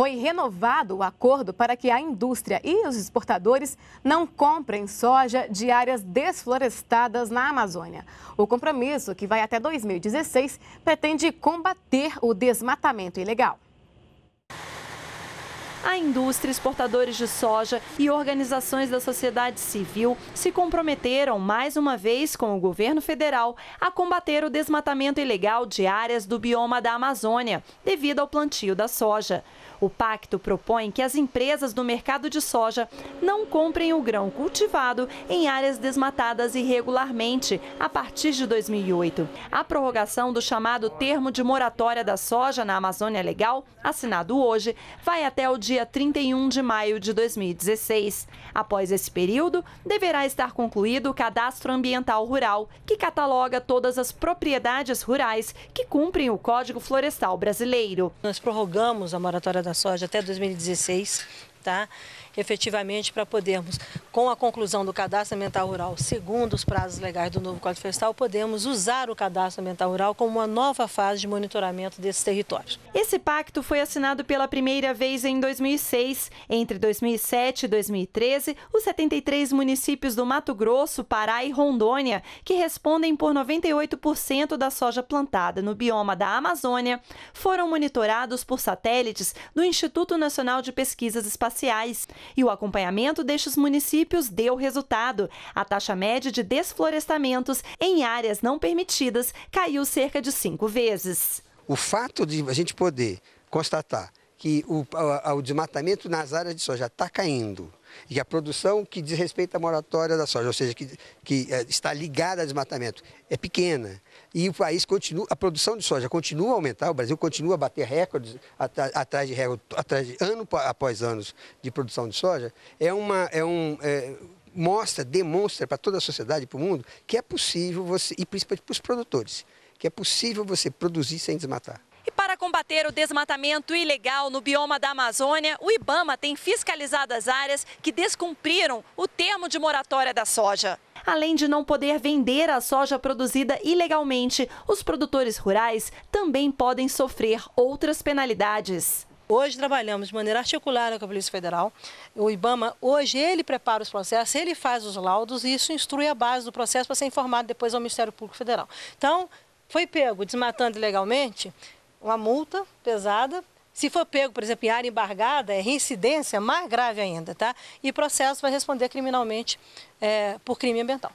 foi renovado o acordo para que a indústria e os exportadores não comprem soja de áreas desflorestadas na Amazônia. O compromisso, que vai até 2016, pretende combater o desmatamento ilegal a indústria, exportadores de soja e organizações da sociedade civil se comprometeram mais uma vez com o governo federal a combater o desmatamento ilegal de áreas do bioma da Amazônia devido ao plantio da soja. O pacto propõe que as empresas do mercado de soja não comprem o grão cultivado em áreas desmatadas irregularmente a partir de 2008. A prorrogação do chamado termo de moratória da soja na Amazônia Legal, assinado hoje, vai até o dia dia 31 de maio de 2016. Após esse período, deverá estar concluído o Cadastro Ambiental Rural, que cataloga todas as propriedades rurais que cumprem o Código Florestal Brasileiro. Nós prorrogamos a moratória da soja até 2016 tá? efetivamente para podermos, com a conclusão do cadastro ambiental rural, segundo os prazos legais do novo Código Florestal, podemos usar o cadastro ambiental rural como uma nova fase de monitoramento desses territórios. Esse pacto foi assinado pela primeira vez em 2006. Entre 2007 e 2013, os 73 municípios do Mato Grosso, Pará e Rondônia, que respondem por 98% da soja plantada no bioma da Amazônia, foram monitorados por satélites do Instituto Nacional de Pesquisas Espaciais e o acompanhamento destes municípios deu resultado. A taxa média de desflorestamentos em áreas não permitidas caiu cerca de cinco vezes. O fato de a gente poder constatar que o, o, o desmatamento nas áreas de soja está caindo, e a produção que diz respeito à moratória da soja, ou seja, que, que é, está ligada ao desmatamento, é pequena. E o país continua, a produção de soja continua a aumentar, o Brasil continua a bater recordes atrás, de recorde, atrás de, ano após anos de produção de soja, é uma. É um, é, mostra, demonstra para toda a sociedade, para o mundo, que é possível você, e principalmente para os produtores, que é possível você produzir sem desmatar combater o desmatamento ilegal no bioma da Amazônia, o Ibama tem fiscalizado as áreas que descumpriram o termo de moratória da soja. Além de não poder vender a soja produzida ilegalmente, os produtores rurais também podem sofrer outras penalidades. Hoje trabalhamos de maneira articulada com a Polícia Federal. O IBAMA, hoje, ele prepara os processos, ele faz os laudos e isso instrui a base do processo para ser informado depois ao Ministério Público Federal. Então, foi pego desmatando ilegalmente, uma multa pesada. Se for pego, por exemplo, em área embargada, é reincidência mais grave ainda, tá? E processo vai responder criminalmente é, por crime ambiental.